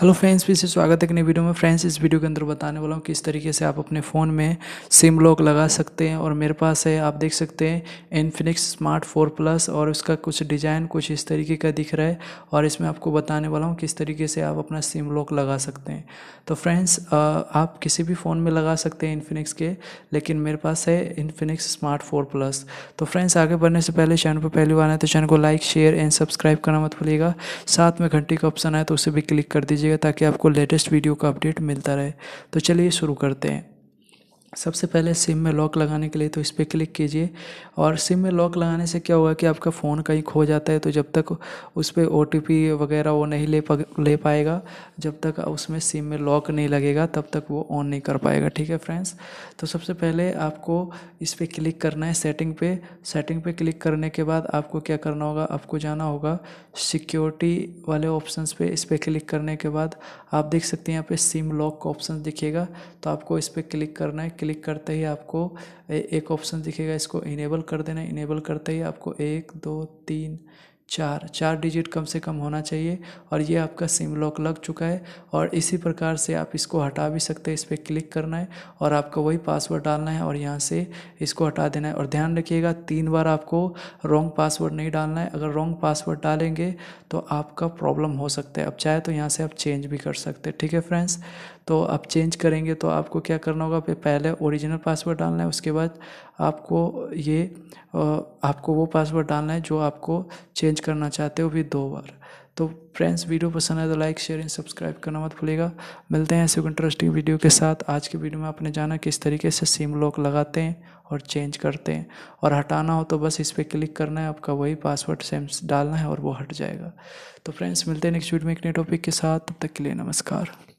hello friends फिर से स्वागत है एक नई वीडियो में फ्रेंड्स इस वीडियो के अंदर बताने वाला हूँ किस तरीके से आप अपने फ़ोन में सिम लॉक लगा सकते हैं और मेरे पास है आप देख सकते हैं इन्फिनिक्स स्मार्ट फोर प्लस और उसका कुछ डिज़ाइन कुछ इस तरीके का दिख रहा है और इसमें आपको बताने वाला हूँ किस तरीके से आप अपना सिम लॉक लगा सकते हैं तो फ्रेंड्स आप किसी भी फ़ोन में लगा सकते हैं इन्फिनिक्स के लेकिन मेरे पास है इन्फिनिक्स स्मार्ट फोर प्लस तो फ्रेंड्स आगे बढ़ने से पहले चैनल पर पहली बार आए तो चैनल को लाइक शेयर एंड सब्सक्राइब करना मत भूलिएगा साथ में घंटी का ऑप्शन आए तो उसे भी क्लिक कर दीजिए कीजिएगा ताकि आपको लेटेस्ट वीडियो का अपडेट मिलता रहे तो चलिए शुरू करते हैं सबसे पहले सिम में लॉक लगाने के लिए तो इस पर क्लिक कीजिए और सिम में लॉक लगाने से क्या होगा कि आपका फ़ोन कहीं खो जाता है तो जब तक उस पर ओ वगैरह वो नहीं ले पा ले पाएगा जब तक उसमें सिम में लॉक नहीं लगेगा तब तक वो ऑन नहीं कर पाएगा ठीक है फ्रेंड्स तो सबसे पहले आपको इस पर क्लिक करना है सेटिंग पे सेटिंग पे क्लिक करने के बाद आपको क्या करना होगा आपको जाना होगा सिक्योरिटी वाले ऑप्शन पर इस पर क्लिक करने के बाद आप देख सकते हैं यहाँ पर सिम लॉक का ऑप्शन दिखेगा तो आपको इस पर क्लिक करना है क्लिक करते ही आपको एक ऑप्शन दिखेगा इसको इनेबल कर देना इनेबल करते ही आपको एक दो तीन चार चार डिजिट कम से कम होना चाहिए और ये आपका सिम लॉक लग चुका है और इसी प्रकार से आप इसको हटा भी सकते हैं इस पर क्लिक करना है और आपका वही पासवर्ड डालना है और यहाँ से इसको हटा देना है और ध्यान रखिएगा तीन बार आपको रॉन्ग पासवर्ड नहीं डालना है अगर रॉन्ग पासवर्ड डालेंगे तो आपका प्रॉब्लम हो सकता है अब चाहे तो यहाँ से आप चेंज भी कर सकते हैं ठीक है फ्रेंड्स तो आप चेंज करेंगे तो आपको क्या करना होगा फिर पहले ओरिजिनल पासवर्ड डालना है उसके बाद आपको ये आपको वो पासवर्ड डालना है जो आपको चेंज करना चाहते हो भी दो बार तो फ्रेंड्स वीडियो पसंद है तो लाइक शेयर एंड सब्सक्राइब करना मत भूलिएगा मिलते हैं ऐसे इंटरेस्टिंग वीडियो के साथ आज के वीडियो में आपने जाना किस तरीके से सिम लॉक लगाते हैं और चेंज करते हैं और हटाना हो तो बस इस पर क्लिक करना है आपका वही पासवर्ड सेम डालना है और वो हट जाएगा तो फ्रेंड्स मिलते हैं नेक्स्ट वीडियो में एक नए टॉपिक के साथ तब तक के लिए नमस्कार